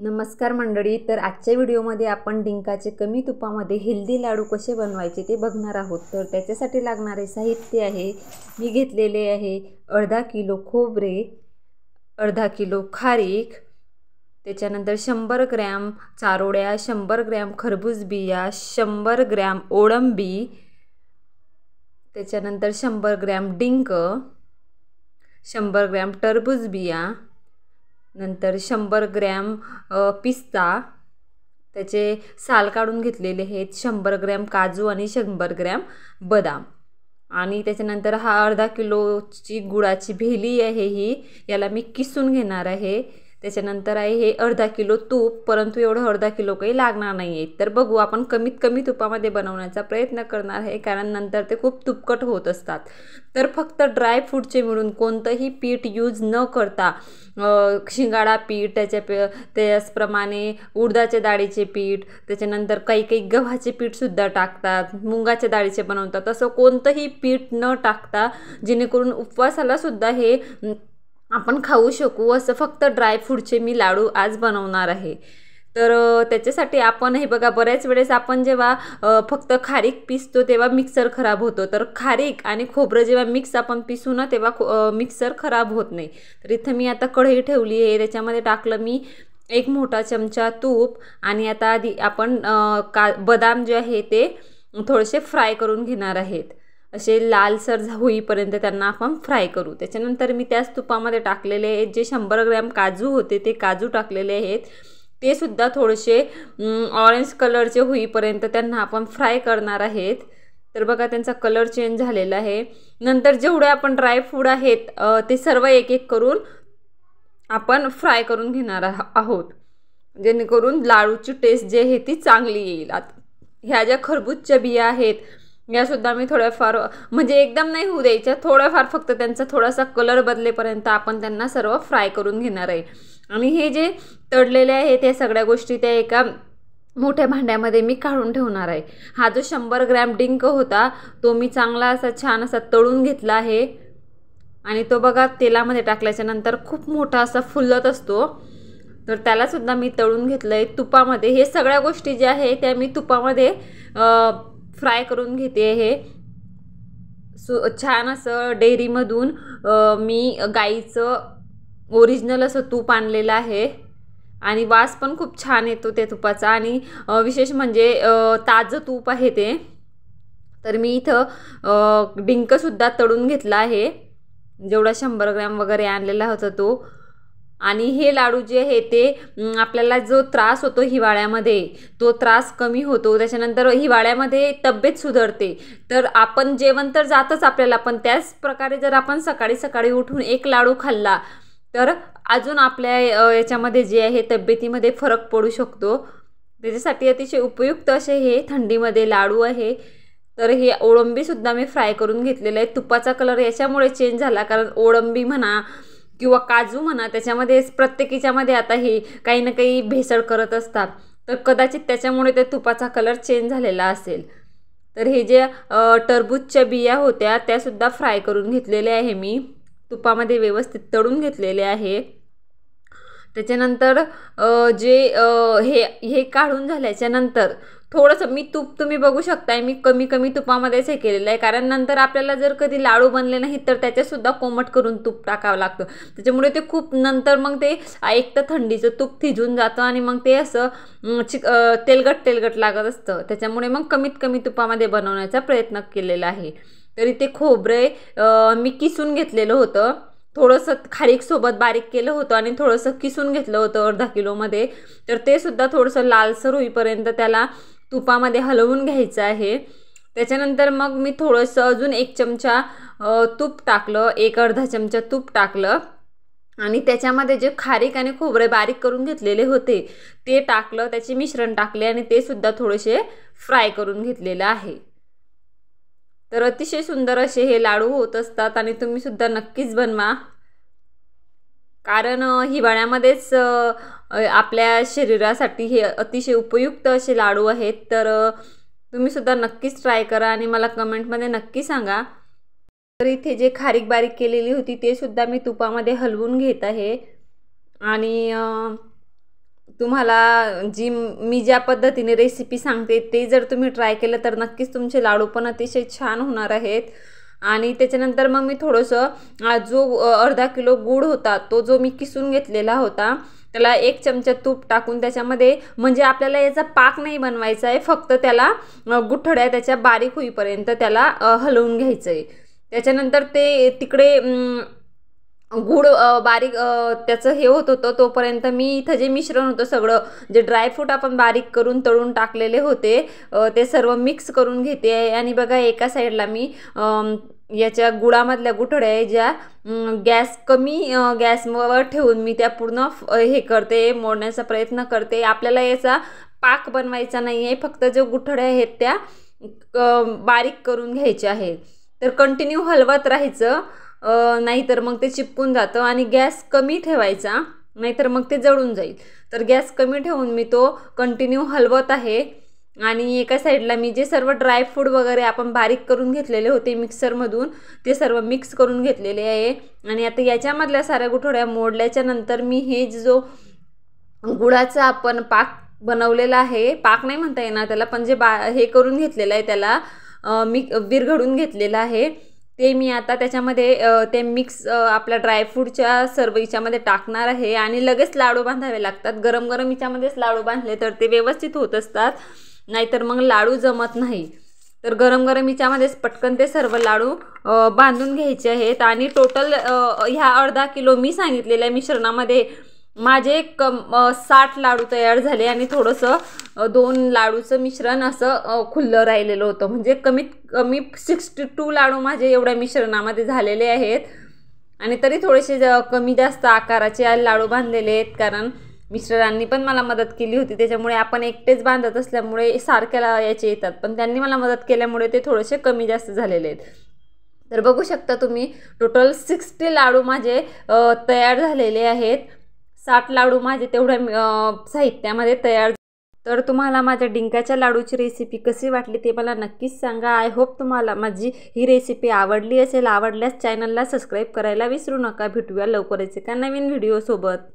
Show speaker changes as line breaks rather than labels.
नमस्कार मंडळी तर आजच्या व्हिडिओमध्ये आपण डिंकाचे कमी तुपामध्ये हेल्दी लाडू कसे बनवायचे ते बघणार आहोत तर त्याच्यासाठी लागणारे साहित्य आहे मी घेतलेले आहे अर्धा किलो खोबरे अर्धा किलो खारीक त्याच्यानंतर शंभर ग्रॅम चारोळ्या शंभर ग्रॅम खरबूज बिया शंभर ग्रॅम ओळंबी त्याच्यानंतर शंभर ग्रॅम डिंक शंभर ग्रॅम टरबूज बिया नंतर शंभर ग्रॅम पिस्ता त्याचे साल काढून घेतलेले आहेत शंभर ग्रॅम काजू आणि शंभर ग्रॅम बदाम आणि त्याच्यानंतर हा अर्धा किलोची गुळाची भेली आहे ही याला मी किसून घेणार आहे त्याच्यानंतर आहे हे अर्धा किलो तूप परंतु एवढं अर्धा किलो काही लागणार नाही आहे तर बघू आपण कमीत कमी तुपामध्ये बनवण्याचा प्रयत्न करणार आहे कारण नंतर ते खूप तुपकट होत असतात तर फक्त ड्रायफ्रूटचे मिळून कोणतंही पीठ यूज न करता शिंगाडा पीठ त्याच्या पे त्याचप्रमाणे उडदाच्या डाळीचे पीठ त्याच्यानंतर काही काही गव्हाचे पीठसुद्धा टाकतात मुंगाच्या डाळीचे बनवतात असं कोणतंही पीठ न टाकता जेणेकरून उपवासालासुद्धा हे आपण खाऊ शकू असं फक्त ड्रायफ्रूटचे मी लाडू आज बनवणार आहे तर त्याच्यासाठी आपण हे बघा बऱ्याच वेळेस आपण जेव्हा फक्त खारीक पिसतो तेव्हा मिक्सर खराब होतो तर खारीक आणि खोबरं जेव्हा मिक्स आपण पिसू ना तेव्हा मिक्सर खराब होत नाही तर इथं मी आता कढई ठेवली आहे त्याच्यामध्ये टाकलं मी एक मोठा चमचा तूप आणि आता आधी आपण का बदाम जे आहे ते थोडेसे फ्राय करून घेणार आहेत असे लालसर होईपर्यंत त्यांना आपण फ्राय करू त्याच्यानंतर मी त्याच तुपामध्ये टाकलेले आहेत जे शंभर ग्रॅम काजू होते ते काजू टाकलेले आहेत ते सुद्धा थोडेसे ऑरेंज कलरचे होईपर्यंत त्यांना आपण फ्राय करणार आहेत तर बघा त्यांचा कलर चेंज झालेला आहे नंतर जेवढे आपण ड्रायफ्रूड आहेत ते सर्व एक एक करून आपण फ्राय करून घेणार आहोत जेणेकरून लाडूची टेस्ट जी आहे ती चांगली येईल आता ह्या ज्या खरबूजच्या बिया आहेत यासुद्धा मी थोड्याफार म्हणजे एकदम नाही होऊ द्यायच्या थोड्याफार फक्त त्यांचा थोडासा कलर बदलेपर्यंत आपण त्यांना सर्व फ्राय करून घेणार आहे आणि हे जे तळलेले आहे त्या सगळ्या गोष्टी त्या एका मोठ्या भांड्यामध्ये मी काढून ठेवणार आहे हा जो शंभर ग्रॅम डिंक होता तो मी चांगला असा छान असा तळून घेतला आहे आणि तो बघा तेलामध्ये टाकल्याच्या नंतर खूप मोठा असा फुलत असतो तर त्यालासुद्धा मी तळून घेतलं आहे तुपामध्ये हे सगळ्या गोष्टी ज्या आहे त्या मी तुपामध्ये फ्राय करून घेते हे सु छान असं डेअरीमधून मी गाईचं ओरिजिनल असं तूप आणलेलं आहे आणि वास पण खूप छान येतो त्या तुपाचा आणि विशेष म्हणजे ताजं तूप आहे ते तर मी इथं डिंकसुद्धा तळून घेतला आहे जेवढा शंभर ग्रॅम वगैरे आणलेला होता तो आणि हे लाडू जे आहे ते आपल्याला जो त्रास होतो हिवाळ्यामध्ये तो त्रास कमी होतो त्याच्यानंतर हिवाळ्यामध्ये तब्येत सुधारते तर आपण जेवण तर जातच आपल्याला पण त्याच प्रकारे जर आपण सकाळी सकाळी उठून एक लाडू खाल्ला तर अजून आपल्या याच्यामध्ये जे आहे तब्येतीमध्ये फरक पडू शकतो त्याच्यासाठी अतिशय उपयुक्त असे हे थंडीमध्ये लाडू आहे तर हे ओळंबीसुद्धा मी फ्राय करून घेतलेलं आहे तुपाचा कलर याच्यामुळे चेंज झाला कारण ओळंबी म्हणा किंवा काजू म्हणा त्याच्यामध्ये प्रत्येकीच्यामध्ये आता हे काही ना काही भेसळ करत असतात तर कदाचित त्याच्यामुळे ते तुपाचा कलर चेंज झालेला असेल तर हे जे टरबूजच्या बिया होत्या त्यासुद्धा फ्राय करून घेतलेल्या आहे मी तुपामध्ये व्यवस्थित तळून घेतलेले आहे त्याच्यानंतर जे हे हे काढून झाल्याच्यानंतर थोडंसं मी तूप तुम्ही बघू शकताय मी कमी कमी तुपामध्येच हे केलेलं आहे कारण नंतर आपल्याला जर कधी लाडू बनले नाहीत तर त्याच्यातसुद्धा कोमट करून तूप टाकावं लागतं त्याच्यामुळे ते खूप नंतर मग ते एक तर थंडीचं तूप थिजून जातं आणि मग ते असं चिक तेलगट तेलगट लागत असतं त्याच्यामुळे मग कमीत कमी तुपामध्ये बनवण्याचा प्रयत्न केलेला आहे तरी ते खोबरे मी किसून घेतलेलं होतं थोडंसं खारीकसोबत बारीक केलं होतं आणि थोडंसं किसून घेतलं होतं अर्धा किलोमध्ये तर ते सुद्धा थोडंसं लालसर होईपर्यंत त्याला तुपामध्ये हलवून घ्यायचं आहे त्याच्यानंतर मग मी थोडंसं अजून एक चमचा तूप टाकलं एक अर्धा चमचा तूप टाकलं आणि त्याच्यामध्ये जे खारीक आणि खोबरे बारीक करून घेतलेले होते ते टाकलं त्याचे मिश्रण टाकले आणि ते सुद्धा थोडेसे फ्राय करून घेतलेलं आहे तर अतिशय सुंदर असे हे लाडू होत असतात आणि तुम्ही सुद्धा नक्कीच बनवा कारण हिवाळ्यामध्येच आपल्या शरीरासाठी हे अतिशय उपयुक्त असे लाडू आहेत तर तुम्हीसुद्धा नक्कीच ट्राय करा आणि मला कमेंटमध्ये नक्की सांगा तर इथे जे खारीक बारीक केलेली होती ते सुद्धा मी तुपामध्ये हलवून घेत आहे आणि तुम्हाला जी मी ज्या पद्धतीने रेसिपी सांगते ते जर तुम्ही ट्राय केलं तर नक्कीच तुमचे लाडू पण अतिशय छान होणार आहेत आणि त्याच्यानंतर मग मी थोडंसं जो अर्धा किलो गूळ होता तो जो मी किसून घेतलेला होता त्याला एक चमचा तूप टाकून त्याच्यामध्ये म्हणजे आपल्याला याचा पाक नाही बनवायचा आहे फक्त त्याला गुठड्या त्याच्या बारीक होईपर्यंत त्याला हलवून घ्यायचं आहे त्याच्यानंतर ते तिकडे गुळ बारीक त्याचं हे होत होतं तोपर्यंत मी इथं जे मिश्रण होतं सगळं जे ड्रायफ्रूट आपण बारीक करून तळून टाकलेले होते ते सर्व मिक्स करून घेते आहे आणि बघा एका साईडला मी याच्या गुळामधल्या गुठड्या आहे ज्या गॅस कमी गॅसवर ठेवून मी त्या पूर्ण हे करते मोडण्याचा प्रयत्न करते आपल्याला याचा पाक बनवायचा नाही आहे फक्त जे गुठड्या आहेत त्या बारीक करून घ्यायच्या आहेत तर कंटिन्यू हलवत राहायचं नाहीतर मग ते चिपकून जातं आणि गॅस कमी ठेवायचा नाहीतर मग ते जळून जाईल तर गॅस कमी ठेवून मी तो कंटिन्यू हलवत आहे आणि एका साईडला मी जे सर्व ड्रायफ्रूट वगैरे आपण बारीक करून घेतलेले होते मिक्सरमधून ते सर्व मिक्स करून घेतलेले आहे आणि आता याच्यामधल्या साऱ्या गुठोड्या मोडल्याच्यानंतर नंतर मी हे जो गुळाचा आपण पाक बनवलेला आहे पाक नाही म्हणता येणार त्याला पण जे बा हे करून घेतलेलं आहे त्याला मी विरघडून घेतलेलं आहे ते मी आता त्याच्यामध्ये ते मिक्स आपल्या ड्रायफ्रूटच्या सर्व हिच्यामध्ये टाकणार आहे आणि लगेच लाडू बांधावे लागतात गरम गरम हिच्यामध्येच लाडू बांधले तर ते व्यवस्थित होत असतात नाहीतर मग लाडू जमत नाही तर गरम गरम हिच्यामध्येच पटकन ते सर्व लाडू बांधून घ्यायचे आहेत आणि टोटल ह्या अर्धा किलो मी सांगितलेल्या मिश्रणामध्ये माझे कम साठ लाडू तयार झाले आणि थोडंसं दोन लाडूचं मिश्रण असं खुल्लं राहिलेलं होतं म्हणजे कमीत कमी सिक्स्टी टू लाडू माझे एवढ्या मिश्रणामध्ये झालेले आहेत आणि तरी थोडेसे ज कमी जास्त आकाराचे लाडू बांधलेले आहेत कारण मिस्टरांनी पण मला मदत केली होती त्याच्यामुळे आपण एकटेच बांधत असल्यामुळे सारख्याला याचे येतात पण त्यांनी मला मदत केल्यामुळे ते थोडेसे कमी जास्त झालेले आहेत तर बघू शकता तुम्ही टोटल सिक्स्टी लाडू माझे तयार झालेले आहेत साठ लाडू माझे तेवढ्या साहित्यामध्ये तयार तर तुम्हाला माझ्या डिंकाच्या लाडूची रेसिपी कशी वाटली ते मला नक्कीच सांगा आय होप तुम्हाला माझी ही रेसिपी आवडली असेल आवडल्यास चॅनलला सबस्क्राईब करायला विसरू नका भेटूया लवकरच एका नवीन व्हिडिओसोबत